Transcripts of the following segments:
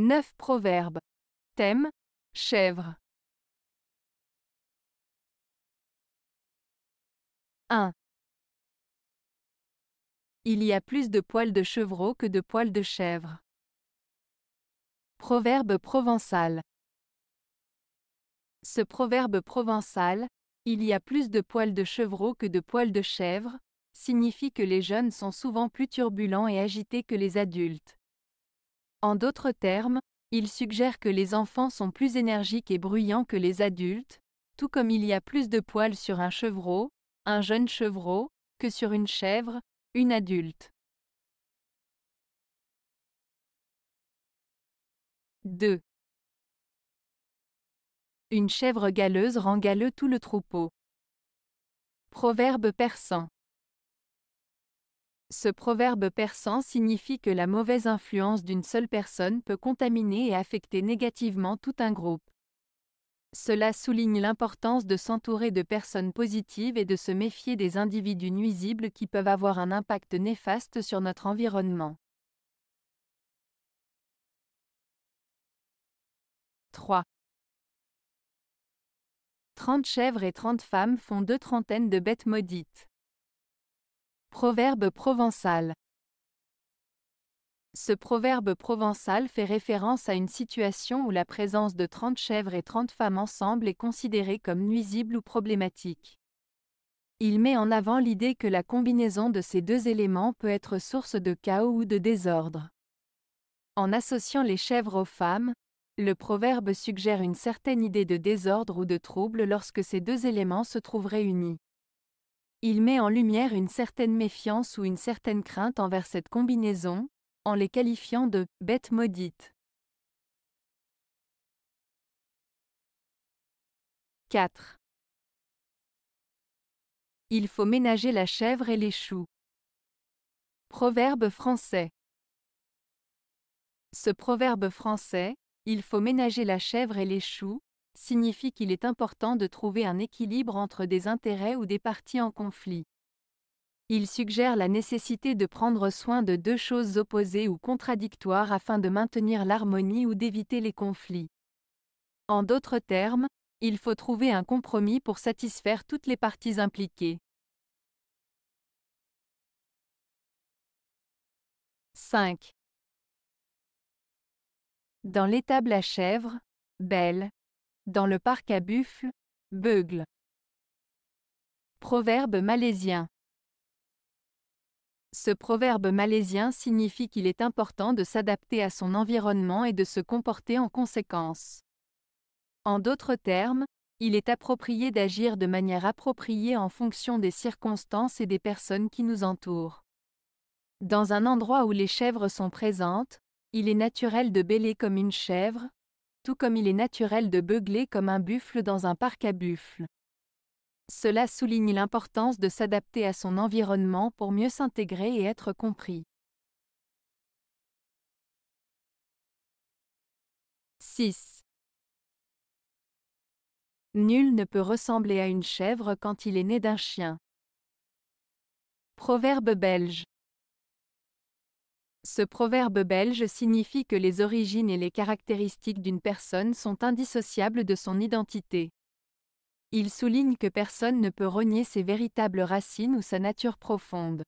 9 proverbes. Thème Chèvre. 1. Il y a plus de poils de chevreau que de poils de chèvre. Proverbe provençal. Ce proverbe provençal, il y a plus de poils de chevreau que de poils de chèvre, signifie que les jeunes sont souvent plus turbulents et agités que les adultes. En d'autres termes, il suggère que les enfants sont plus énergiques et bruyants que les adultes, tout comme il y a plus de poils sur un chevreau, un jeune chevreau, que sur une chèvre, une adulte. 2. Une chèvre galeuse rend galeux tout le troupeau. Proverbe persan. Ce proverbe persan signifie que la mauvaise influence d'une seule personne peut contaminer et affecter négativement tout un groupe. Cela souligne l'importance de s'entourer de personnes positives et de se méfier des individus nuisibles qui peuvent avoir un impact néfaste sur notre environnement. 3. 30 chèvres et 30 femmes font deux trentaines de bêtes maudites. Proverbe provençal. Ce proverbe provençal fait référence à une situation où la présence de 30 chèvres et 30 femmes ensemble est considérée comme nuisible ou problématique. Il met en avant l'idée que la combinaison de ces deux éléments peut être source de chaos ou de désordre. En associant les chèvres aux femmes, le proverbe suggère une certaine idée de désordre ou de trouble lorsque ces deux éléments se trouvent réunis. Il met en lumière une certaine méfiance ou une certaine crainte envers cette combinaison, en les qualifiant de bêtes maudites. 4. Il faut ménager la chèvre et les choux. Proverbe français. Ce proverbe français, il faut ménager la chèvre et les choux, signifie qu'il est important de trouver un équilibre entre des intérêts ou des parties en conflit. Il suggère la nécessité de prendre soin de deux choses opposées ou contradictoires afin de maintenir l'harmonie ou d'éviter les conflits. En d'autres termes, il faut trouver un compromis pour satisfaire toutes les parties impliquées. 5. Dans l'étable à chèvres, Belle, dans le parc à buffles, beugle. Proverbe malaisien Ce proverbe malaisien signifie qu'il est important de s'adapter à son environnement et de se comporter en conséquence. En d'autres termes, il est approprié d'agir de manière appropriée en fonction des circonstances et des personnes qui nous entourent. Dans un endroit où les chèvres sont présentes, il est naturel de bêler comme une chèvre, tout comme il est naturel de beugler comme un buffle dans un parc à buffles. Cela souligne l'importance de s'adapter à son environnement pour mieux s'intégrer et être compris. 6. Nul ne peut ressembler à une chèvre quand il est né d'un chien. Proverbe belge. Ce proverbe belge signifie que les origines et les caractéristiques d'une personne sont indissociables de son identité. Il souligne que personne ne peut renier ses véritables racines ou sa nature profonde.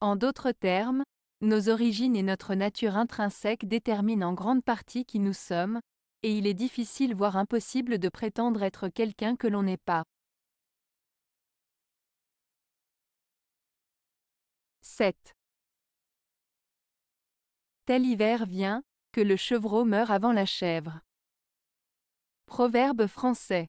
En d'autres termes, nos origines et notre nature intrinsèque déterminent en grande partie qui nous sommes, et il est difficile voire impossible de prétendre être quelqu'un que l'on n'est pas. 7. Tel hiver vient, que le chevreau meurt avant la chèvre. Proverbe français.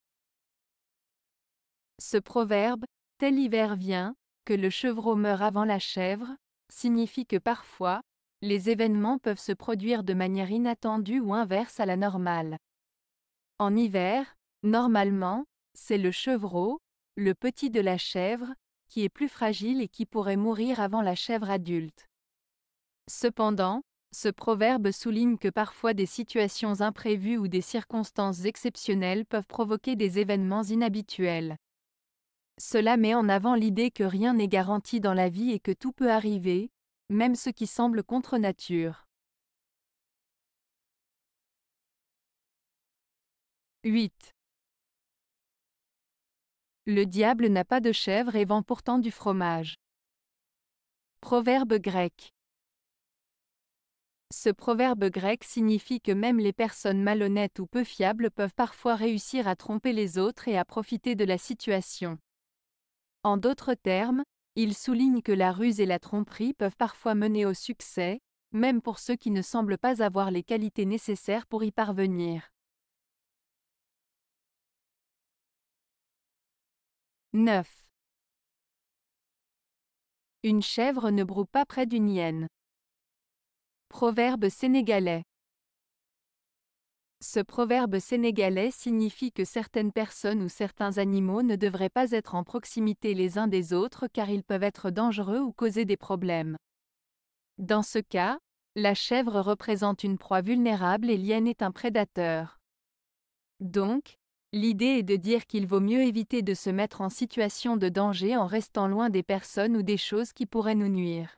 Ce proverbe, tel hiver vient, que le chevreau meurt avant la chèvre, signifie que parfois, les événements peuvent se produire de manière inattendue ou inverse à la normale. En hiver, normalement, c'est le chevreau, le petit de la chèvre, qui est plus fragile et qui pourrait mourir avant la chèvre adulte. Cependant, ce proverbe souligne que parfois des situations imprévues ou des circonstances exceptionnelles peuvent provoquer des événements inhabituels. Cela met en avant l'idée que rien n'est garanti dans la vie et que tout peut arriver, même ce qui semble contre nature. 8. Le diable n'a pas de chèvre et vend pourtant du fromage. Proverbe grec. Ce proverbe grec signifie que même les personnes malhonnêtes ou peu fiables peuvent parfois réussir à tromper les autres et à profiter de la situation. En d'autres termes, il souligne que la ruse et la tromperie peuvent parfois mener au succès, même pour ceux qui ne semblent pas avoir les qualités nécessaires pour y parvenir. 9. Une chèvre ne broue pas près d'une hyène. Proverbe sénégalais. Ce proverbe sénégalais signifie que certaines personnes ou certains animaux ne devraient pas être en proximité les uns des autres car ils peuvent être dangereux ou causer des problèmes. Dans ce cas, la chèvre représente une proie vulnérable et l'hyène est un prédateur. Donc, l'idée est de dire qu'il vaut mieux éviter de se mettre en situation de danger en restant loin des personnes ou des choses qui pourraient nous nuire.